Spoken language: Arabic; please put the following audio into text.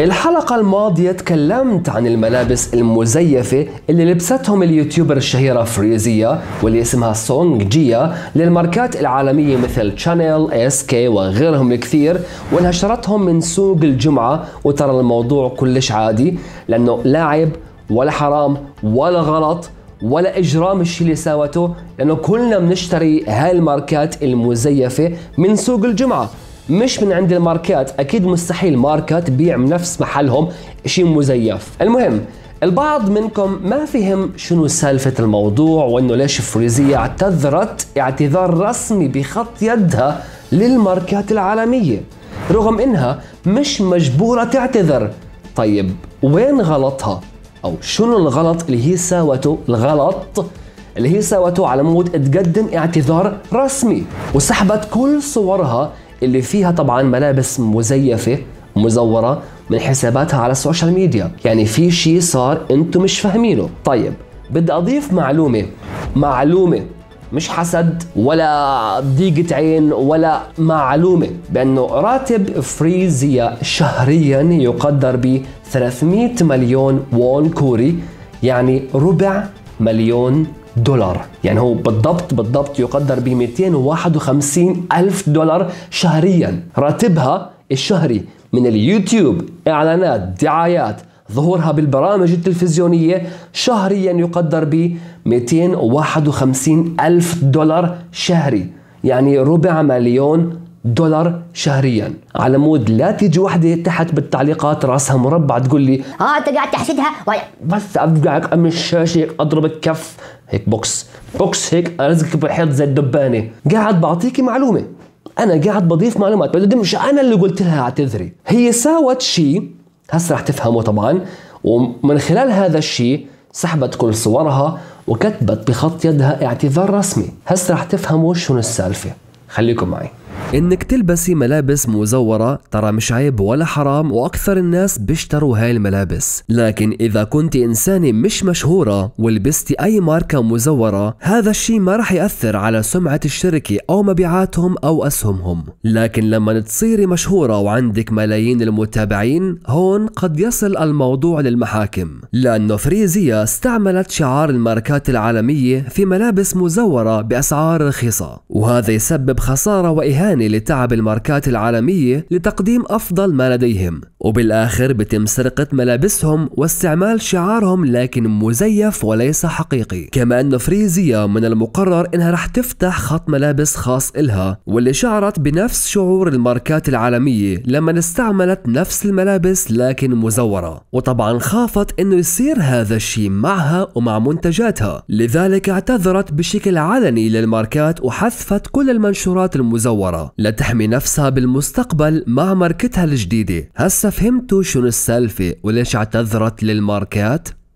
الحلقة الماضية تكلمت عن الملابس المزيفة اللي لبستهم اليوتيوبر الشهيرة فريزيا واللي اسمها سونج جيا للماركات العالمية مثل شانيل، اس كي وغيرهم الكثير ونشرتهم من سوق الجمعة وترى الموضوع كلش عادي لأنه لا عيب ولا حرام ولا غلط ولا اجرام الشي اللي ساوته لانه كلنا بنشتري هاي الماركات المزيفه من سوق الجمعه مش من عند الماركات اكيد مستحيل ماركه تبيع بنفس محلهم شيء مزيف المهم البعض منكم ما فهم شنو سالفة الموضوع وانه ليش فريزيا اعتذرت اعتذار رسمي بخط يدها للماركات العالمية رغم انها مش مجبورة تعتذر طيب وين غلطها او شنو الغلط اللي هي ساوته الغلط اللي هي ساوته على مود تقدم اعتذار رسمي وسحبت كل صورها اللي فيها طبعا ملابس مزيفه مزوره من حساباتها على السوشيال ميديا يعني في شيء صار انتم مش فاهمينه طيب بدي اضيف معلومه معلومه مش حسد ولا ضيقة عين ولا معلومة بأنه راتب فريزيا شهريا يقدر ب 300 مليون وون كوري يعني ربع مليون دولار يعني هو بالضبط بالضبط يقدر ب 251 ألف دولار شهريا راتبها الشهري من اليوتيوب إعلانات دعايات ظهورها بالبرامج التلفزيونية شهريا يقدر ب 251 ألف دولار شهري يعني ربع مليون دولار شهريا على مود لا تيجي وحده تحت بالتعليقات راسها مربع تقول لي اه انت قاعد تحسدها بس ابقعك ام الشاشه اضرب الكف هيك بوكس بوكس هيك ارزقك بالحيط زي الدبانه قاعد بعطيكي معلومه انا قاعد بضيف معلومات بدي مش انا اللي قلت لها اعتذري هي ساوت شيء هسه رح تفهمه طبعا ومن خلال هذا الشيء سحبت كل صورها وكتبت بخط يدها اعتذار رسمي هسه رح تفهموا شو السالفه خليكم معي انك تلبسي ملابس مزورة ترى مش عيب ولا حرام واكثر الناس بيشتروا هاي الملابس لكن اذا كنت انسانة مش مشهورة ولبستي اي ماركة مزورة هذا الشي ما رح يأثر على سمعة الشركة او مبيعاتهم او اسهمهم لكن لما تصيري مشهورة وعندك ملايين المتابعين هون قد يصل الموضوع للمحاكم لانه فريزيا استعملت شعار الماركات العالمية في ملابس مزورة باسعار رخيصة وهذا يسبب خسارة واهانة لتعب الماركات العالمية لتقديم أفضل ما لديهم وبالآخر بتم سرقة ملابسهم واستعمال شعارهم لكن مزيف وليس حقيقي كما أن فريزيا من المقرر أنها رح تفتح خط ملابس خاص إلها واللي شعرت بنفس شعور الماركات العالمية لما استعملت نفس الملابس لكن مزورة وطبعا خافت أنه يصير هذا الشيء معها ومع منتجاتها لذلك اعتذرت بشكل علني للماركات وحذفت كل المنشورات المزورة لتحمي نفسها بالمستقبل مع ماركتها الجديدة هسه فهمتوا شنو السالفة وليش اعتذرت للماركات؟